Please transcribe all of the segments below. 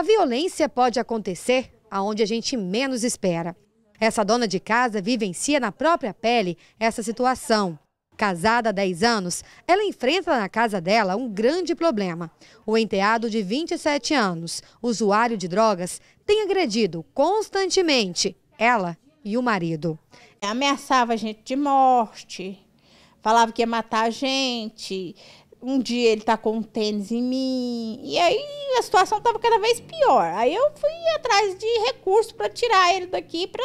A violência pode acontecer aonde a gente menos espera. Essa dona de casa vivencia na própria pele essa situação. Casada há 10 anos, ela enfrenta na casa dela um grande problema. O enteado de 27 anos, usuário de drogas, tem agredido constantemente ela e o marido. Ameaçava a gente de morte, falava que ia matar a gente, um dia ele tacou tá um tênis em mim. E aí a situação estava cada vez pior. Aí eu fui atrás de recurso para tirar ele daqui para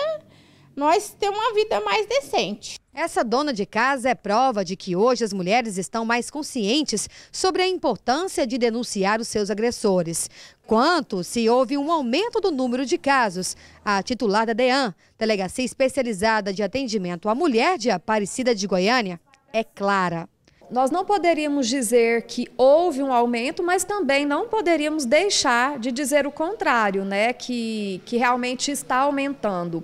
nós ter uma vida mais decente. Essa dona de casa é prova de que hoje as mulheres estão mais conscientes sobre a importância de denunciar os seus agressores. Quanto se houve um aumento do número de casos, a titular da DEAN, Delegacia Especializada de Atendimento à Mulher de Aparecida de Goiânia, é clara nós não poderíamos dizer que houve um aumento, mas também não poderíamos deixar de dizer o contrário, né? que, que realmente está aumentando.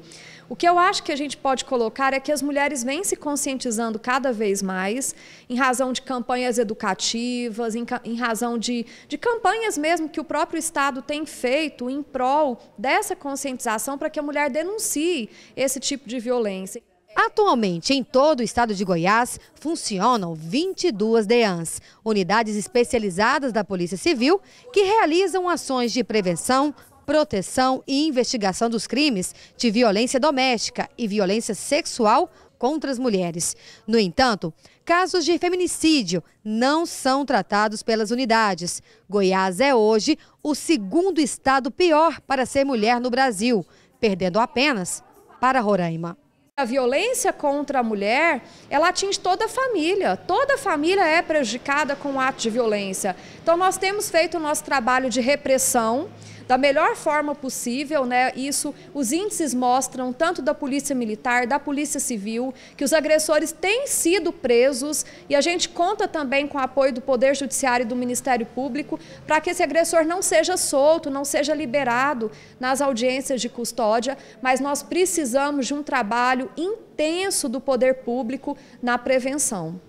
O que eu acho que a gente pode colocar é que as mulheres vêm se conscientizando cada vez mais, em razão de campanhas educativas, em, em razão de, de campanhas mesmo que o próprio Estado tem feito em prol dessa conscientização para que a mulher denuncie esse tipo de violência. Atualmente, em todo o estado de Goiás, funcionam 22 DEANs, unidades especializadas da Polícia Civil, que realizam ações de prevenção, proteção e investigação dos crimes de violência doméstica e violência sexual contra as mulheres. No entanto, casos de feminicídio não são tratados pelas unidades. Goiás é hoje o segundo estado pior para ser mulher no Brasil, perdendo apenas para Roraima. A violência contra a mulher, ela atinge toda a família. Toda a família é prejudicada com o ato de violência. Então nós temos feito o nosso trabalho de repressão, da melhor forma possível, né? Isso os índices mostram tanto da Polícia Militar, da Polícia Civil, que os agressores têm sido presos e a gente conta também com o apoio do Poder Judiciário e do Ministério Público para que esse agressor não seja solto, não seja liberado nas audiências de custódia, mas nós precisamos de um trabalho intenso do poder público na prevenção.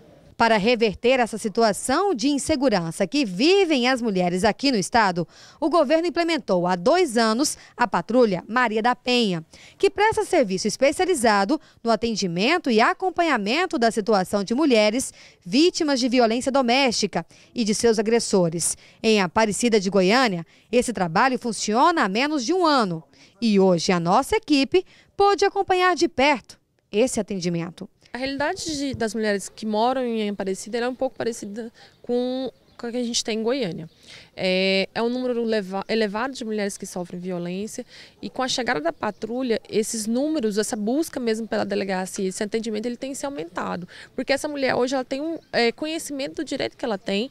Para reverter essa situação de insegurança que vivem as mulheres aqui no estado, o governo implementou há dois anos a patrulha Maria da Penha, que presta serviço especializado no atendimento e acompanhamento da situação de mulheres vítimas de violência doméstica e de seus agressores. Em Aparecida de Goiânia, esse trabalho funciona há menos de um ano e hoje a nossa equipe pôde acompanhar de perto esse atendimento. A realidade de, das mulheres que moram em Aparecida é um pouco parecida com a que a gente tem em Goiânia. É, é um número leva, elevado de mulheres que sofrem violência e com a chegada da patrulha, esses números, essa busca mesmo pela delegacia, esse atendimento, ele tem se aumentado. Porque essa mulher hoje ela tem um é, conhecimento do direito que ela tem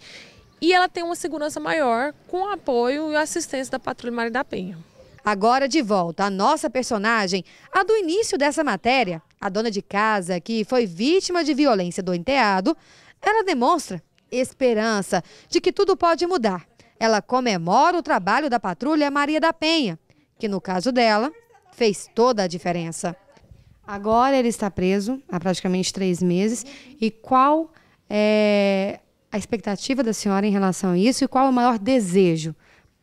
e ela tem uma segurança maior com o apoio e assistência da Patrulha Maria da Penha. Agora de volta, a nossa personagem, a do início dessa matéria, a dona de casa que foi vítima de violência do enteado, ela demonstra esperança de que tudo pode mudar. Ela comemora o trabalho da patrulha Maria da Penha, que no caso dela fez toda a diferença. Agora ele está preso há praticamente três meses. E qual é a expectativa da senhora em relação a isso e qual é o maior desejo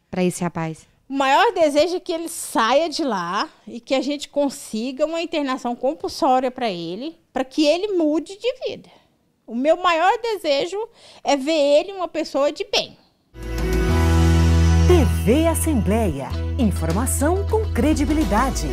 para esse rapaz? O maior desejo é que ele saia de lá e que a gente consiga uma internação compulsória para ele, para que ele mude de vida. O meu maior desejo é ver ele uma pessoa de bem. TV Assembleia. Informação com credibilidade.